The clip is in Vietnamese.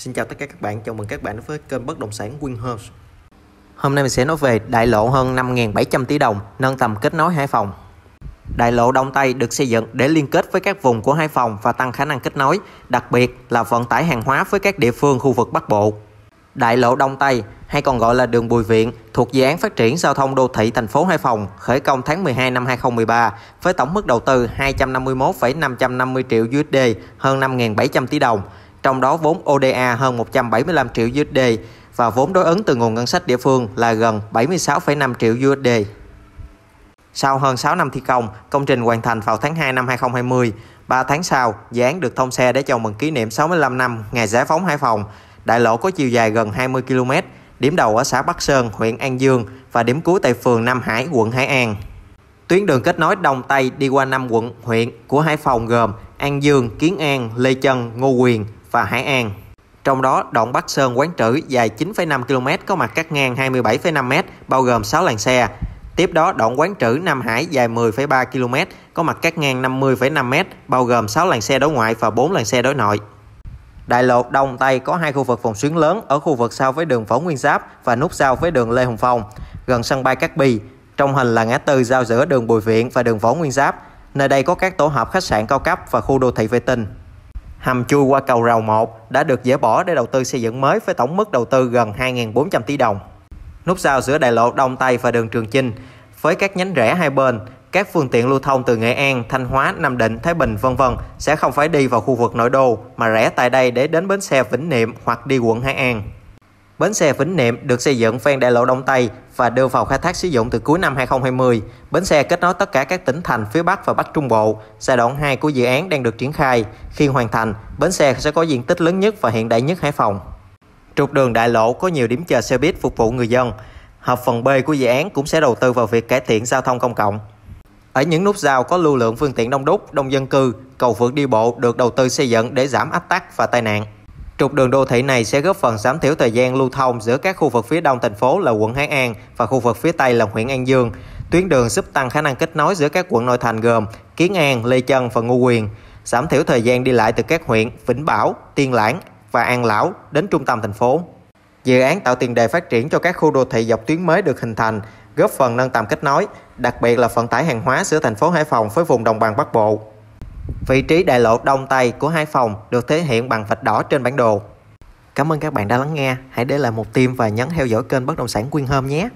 Xin chào tất cả các bạn, chào mừng các bạn đến với kênh bất động sản House Hôm nay mình sẽ nói về đại lộ hơn 5.700 tỷ đồng, nâng tầm kết nối Hải Phòng. Đại lộ Đông Tây được xây dựng để liên kết với các vùng của Hải Phòng và tăng khả năng kết nối, đặc biệt là vận tải hàng hóa với các địa phương khu vực Bắc Bộ. Đại lộ Đông Tây, hay còn gọi là đường Bùi Viện, thuộc dự án phát triển giao thông đô thị thành phố Hải Phòng, khởi công tháng 12 năm 2013 với tổng mức đầu tư 251,550 triệu USD, hơn 5.700 tỷ đồng trong đó vốn ODA hơn 175 triệu USD và vốn đối ứng từ nguồn ngân sách địa phương là gần 76,5 triệu USD. Sau hơn 6 năm thi công, công trình hoàn thành vào tháng 2 năm 2020. 3 tháng sau, dự án được thông xe để chào mừng kỷ niệm 65 năm ngày giải phóng Hải Phòng. Đại lộ có chiều dài gần 20 km, điểm đầu ở xã Bắc Sơn, huyện An Dương và điểm cuối tại phường Nam Hải, quận Hải An. Tuyến đường kết nối Đông Tây đi qua 5 quận, huyện của Hải Phòng gồm An Dương, Kiến An, Lê Chân, Ngô Quyền, và Hải An. Trong đó, đoạn Bắc Sơn Quán Trữ dài 9,5 km có mặt cắt ngang 27,5 m, bao gồm 6 làn xe. Tiếp đó, đoạn Quán Trữ Nam Hải dài 10,3 km có mặt cắt ngang 50,5 m, bao gồm 6 làn xe đối ngoại và 4 làn xe đối nội. Đại lộ Đông Tây có hai khu vực phòng xuyến lớn ở khu vực sau với đường Phổ Nguyên Giáp và nút sau với đường Lê Hồng Phong, gần sân bay Cát Bi. Trong hình là ngã tư giao giữa đường Bùi Viện và đường Phổ Nguyên Giáp. Nơi đây có các tổ hợp khách sạn cao cấp và khu đô thị vệ tinh. Hầm chui qua cầu Rào 1 đã được dỡ bỏ để đầu tư xây dựng mới với tổng mức đầu tư gần 2.400 tỷ đồng. Nút giao giữa đại lộ Đông Tây và đường Trường Chinh với các nhánh rẽ hai bên, các phương tiện lưu thông từ Nghệ An, Thanh Hóa, Nam Định, Thái Bình vân vân sẽ không phải đi vào khu vực nội đô mà rẽ tại đây để đến bến xe Vĩnh Niệm hoặc đi quận Hải An. Bến xe Vĩnh Niệm được xây dựng ven đại lộ Đông Tây và đưa vào khai thác sử dụng từ cuối năm 2020. Bến xe kết nối tất cả các tỉnh thành phía Bắc và Bắc Trung Bộ. Giai đoạn 2 của dự án đang được triển khai. Khi hoàn thành, bến xe sẽ có diện tích lớn nhất và hiện đại nhất Hải Phòng. Trục đường đại lộ có nhiều điểm chờ xe buýt phục vụ người dân. Hợp phần B của dự án cũng sẽ đầu tư vào việc cải thiện giao thông công cộng. Ở những nút giao có lưu lượng phương tiện đông đúc, đông dân cư, cầu vượt đi bộ được đầu tư xây dựng để giảm ách tắc và tai nạn. Trục đường đô thị này sẽ góp phần giảm thiểu thời gian lưu thông giữa các khu vực phía đông thành phố là quận Hải An và khu vực phía tây là huyện An Dương. Tuyến đường giúp tăng khả năng kết nối giữa các quận nội thành gồm Kiến An, Lê Chân và Ngô Quyền, giảm thiểu thời gian đi lại từ các huyện Vĩnh Bảo, Tiên Lãng và An Lão đến trung tâm thành phố. Dự án tạo tiền đề phát triển cho các khu đô thị dọc tuyến mới được hình thành, góp phần nâng tầm kết nối, đặc biệt là vận tải hàng hóa giữa thành phố Hải Phòng với vùng đồng bằng Bắc Bộ. Vị trí đại lộ Đông Tây của hai phòng được thể hiện bằng vạch đỏ trên bản đồ. Cảm ơn các bạn đã lắng nghe. Hãy để lại một tim và nhấn theo dõi kênh Bất Động Sản Quyên Hôm nhé.